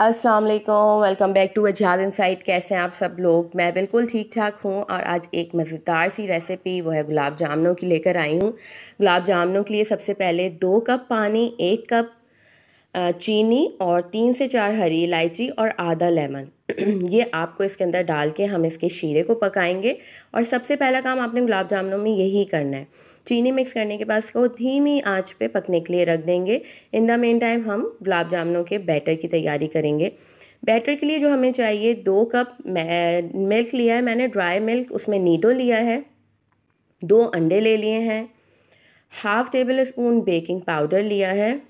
अस्सलाम वालेकुम welcome back to Azad insight कैसे हैं आप सब लोग मैं बिल्कुल ठीक ठाक हूँ और आज एक मज़ेदार सी रेसिपी वो है गुलाब जामुनों की लेकर आई हूँ गुलाब जामुनों के लिए सबसे पहले दो कप पानी एक कप चीनी और तीन से चार हरी इलायची और आधा लेमन ये आपको इसके अंदर डाल के हम इसके शीरे को पकाएंगे और सबसे पहला काम आपने गुलाब जामुनों में यही करना है चीनी मिक्स करने के बाद इसको धीमी आंच पे पकने के लिए रख देंगे इन द मेन टाइम हम गुलाब जामुनों के बैटर की तैयारी करेंगे बैटर के लिए जो हमें चाहिए दो कप मिल्क लिया है मैंने ड्राई मिल्क उसमें नीडो लिया है दो अंडे ले लिए हैं half tablespoon baking powder लिया है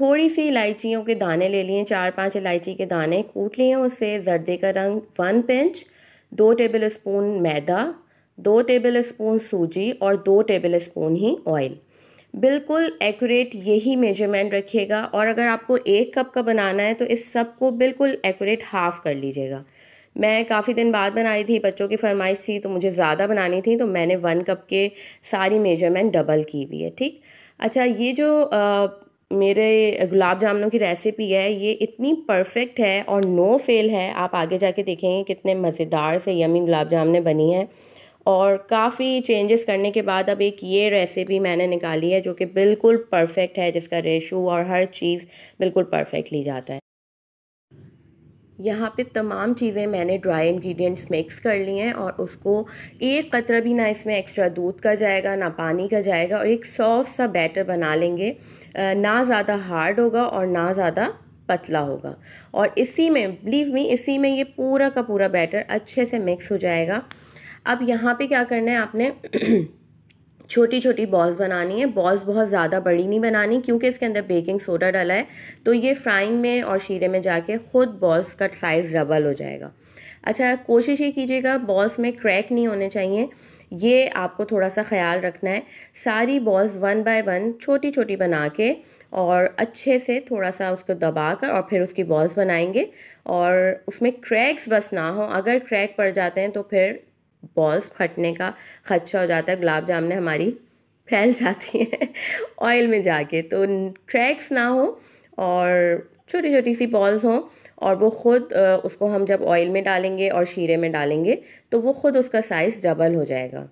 थोड़ी सी इलायचियों के दाने ले लिए चार पांच इलायची के दाने कूट लिए उससे जर्दे का रंग वन पिंच दो टेबल स्पून मैदा दो टेबल स्पून सूजी और दो टेबल स्पून ही ऑयल बिल्कुल एक्यूरेट यही मेजरमेंट रखिएगा और अगर आपको एक कप का बनाना है तो इस सब को बिल्कुल एक्यूरेट हाफ़ कर लीजिएगा मैं काफ़ी दिन बाद बनाई थी बच्चों की फरमाइश थी तो मुझे ज़्यादा बनानी थी तो मैंने वन कप के सारी मेजरमेंट डबल की हुई है ठीक अच्छा ये जो आ, मेरे गुलाब जामुनों की रेसिपी है ये इतनी परफेक्ट है और नो फेल है आप आगे जाके देखेंगे कितने मज़ेदार से यमी गुलाब जामुन बनी है और काफ़ी चेंजेस करने के बाद अब एक ये रेसिपी मैंने निकाली है जो कि बिल्कुल परफेक्ट है जिसका रेशो और हर चीज़ बिल्कुल परफेक्ट ली जाता है यहाँ पे तमाम चीज़ें मैंने ड्राई इंग्रेडिएंट्स मिक्स कर लिए हैं और उसको एक कतरा भी ना इसमें एक्स्ट्रा दूध का जाएगा ना पानी का जाएगा और एक सॉफ्ट सा बैटर बना लेंगे ना ज़्यादा हार्ड होगा और ना ज़्यादा पतला होगा और इसी में बिलीव मी इसी में ये पूरा का पूरा बैटर अच्छे से मिक्स हो जाएगा अब यहाँ पे क्या करना है आपने छोटी छोटी बॉल्स बनानी है बॉल्स बहुत ज़्यादा बड़ी नहीं बनानी क्योंकि इसके अंदर बेकिंग सोडा डाला है तो ये फ्राइंग में और शीरे में जाके ख़ुद बॉल्स का साइज़ डबल हो जाएगा अच्छा कोशिश ये कीजिएगा बॉल्स में क्रैक नहीं होने चाहिए ये आपको थोड़ा सा ख्याल रखना है सारी बॉल्स वन बाय वन छोटी छोटी बना के और अच्छे से थोड़ा सा उसको दबा कर और फिर उसकी बॉल्स बनाएंगे और उसमें क्रैक्स बस ना हो अगर क्रैक पड़ जाते हैं तो फिर बॉल्स फटने का खदशा हो जाता है गुलाब जामुन हमारी फैल जाती है ऑयल में जाके तो क्रैक्स ना हो और छोटी छोटी सी बॉल्स हों और वो ख़ुद उसको हम जब ऑयल में डालेंगे और शीरे में डालेंगे तो वो ख़ुद उसका साइज़ डबल हो जाएगा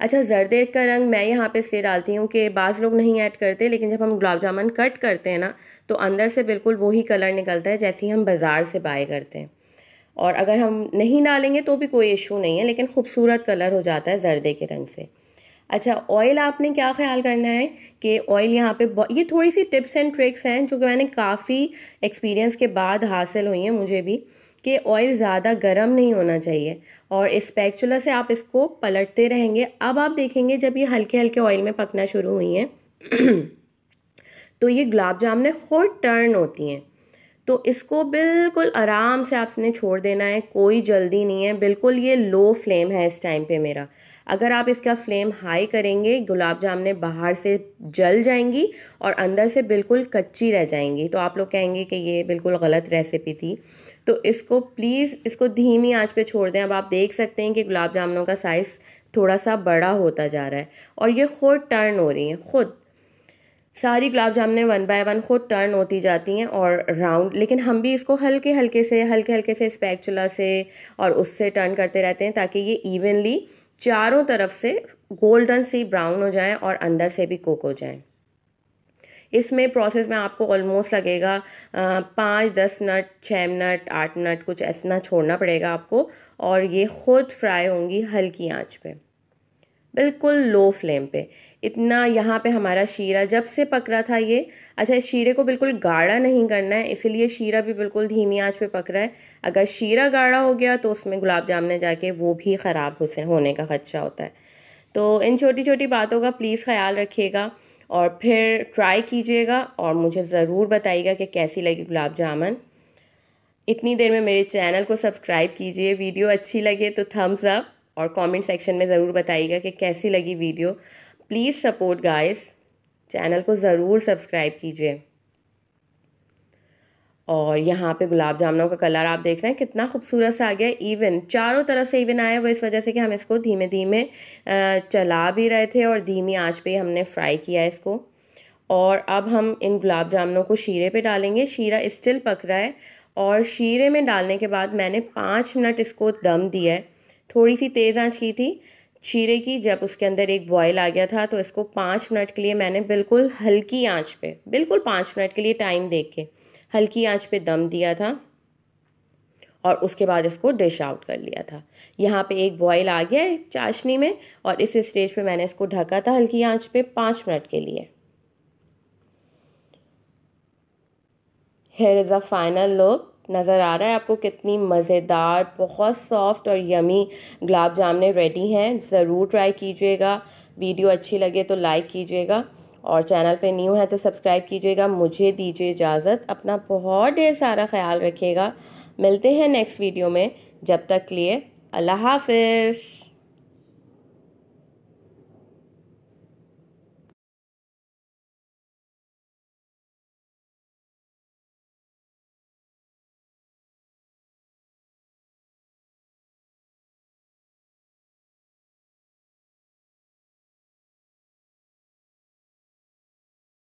अच्छा जरदेर का रंग मैं यहाँ पे इसलिए डालती हूँ कि बाज़ लोग नहीं ऐड करते लेकिन जब हम गुलाब जामुन कट करते हैं ना तो अंदर से बिल्कुल वही कलर निकलता है जैसे ही हम बाज़ार से बाय करते हैं और अगर हम नहीं डालेंगे तो भी कोई इशू नहीं है लेकिन खूबसूरत कलर हो जाता है जर्दे के रंग से अच्छा ऑयल आपने क्या ख्याल करना है कि ऑयल यहाँ पे ये थोड़ी सी टिप्स एंड ट्रिक्स हैं जो कि मैंने काफ़ी एक्सपीरियंस के बाद हासिल हुई हैं मुझे भी कि ऑयल ज़्यादा गर्म नहीं होना चाहिए और इस पैक्चुला से आप इसको पलटते रहेंगे अब आप देखेंगे जब ये हल्के हल्के ऑयल में पकना शुरू हुई हैं तो ये गुलाब जामुन खुद टर्न होती हैं तो इसको बिल्कुल आराम से आपने छोड़ देना है कोई जल्दी नहीं है बिल्कुल ये लो फ्लेम है इस टाइम पे मेरा अगर आप इसका फ्लेम हाई करेंगे गुलाब जामुन बाहर से जल जाएंगी और अंदर से बिल्कुल कच्ची रह जाएंगी तो आप लोग कहेंगे कि ये बिल्कुल गलत रेसिपी थी तो इसको प्लीज़ इसको धीमी आँच पर छोड़ दें अब आप देख सकते हैं कि गुलाब जामुनों का साइज़ थोड़ा सा बड़ा होता जा रहा है और ये खुद टर्न हो रही है खुद सारी गुलाब जामुनें वन बाय वन खुद टर्न होती जाती हैं और राउंड लेकिन हम भी इसको हल्के हल्के से हल्के हल्के से स्पैक्चुला से और उससे टर्न करते रहते हैं ताकि ये इवनली चारों तरफ से गोल्डन सी ब्राउन हो जाएं और अंदर से भी कुक हो जाएं इसमें प्रोसेस में आपको ऑलमोस्ट लगेगा पाँच दस मिनट छः मिनट आठ मिनट कुछ ऐसा छोड़ना पड़ेगा आपको और ये खुद फ्राई होंगी हल्की आंच पे बिल्कुल लो फ्लेम पे इतना यहाँ पे हमारा शीरा जब से पक रहा था ये अच्छा इस शीरे को बिल्कुल गाढ़ा नहीं करना है इसीलिए शीरा भी बिल्कुल धीमी आंच पे पक रहा है अगर शीरा गाढ़ा हो गया तो उसमें गुलाब जामुन जाके वो भी ख़राब होने का खदशा होता है तो इन छोटी छोटी बातों का प्लीज़ ख्याल रखिएगा और फिर ट्राई कीजिएगा और मुझे ज़रूर बताइएगा कि कैसी लगी गुलाब जामुन इतनी देर में मेरे चैनल को सब्सक्राइब कीजिए वीडियो अच्छी लगे तो थम्स अप और कमेंट सेक्शन में ज़रूर बताइएगा कि कैसी लगी video please support guys channel को ज़रूर सब्सक्राइब कीजिए और यहाँ पे गुलाब जामुनों का कलर आप देख रहे हैं कितना खूबसूरत सा आ गया इवन चारों तरफ से इवन आया वो इस वजह से कि हम इसको धीमे धीमे चला भी रहे थे और धीमी आंच पे हमने फ्राई किया इसको और अब हम इन गुलाब जामुनों को शीरे पे डालेंगे शीरा स्टिल पक रहा है और शीरे में डालने के बाद मैंने पाँच मिनट इसको दम दिया है थोड़ी सी तेज़ आंच की थी शीरे की जब उसके अंदर एक बॉयल आ गया था तो इसको पाँच मिनट के लिए मैंने बिल्कुल हल्की आंच पे बिल्कुल पाँच मिनट के लिए टाइम दे के हल्की आंच पे दम दिया था और उसके बाद इसको डिश आउट कर लिया था यहाँ पे एक बॉयल आ गया चाशनी में और इस स्टेज पे मैंने इसको ढका था हल्की आंच पे पाँच मिनट के लिए here is a final look नज़र आ रहा है आपको कितनी मज़ेदार बहुत सॉफ्ट और यमी गुलाब जामुन रेडी हैं ज़रूर ट्राई कीजिएगा वीडियो अच्छी लगे तो लाइक कीजिएगा और चैनल पे न्यू है तो सब्सक्राइब कीजिएगा मुझे दीजिए इजाज़त अपना बहुत ढेर सारा ख्याल रखिएगा मिलते हैं नेक्स्ट वीडियो में जब तक लिए अल्लाह हाफिज़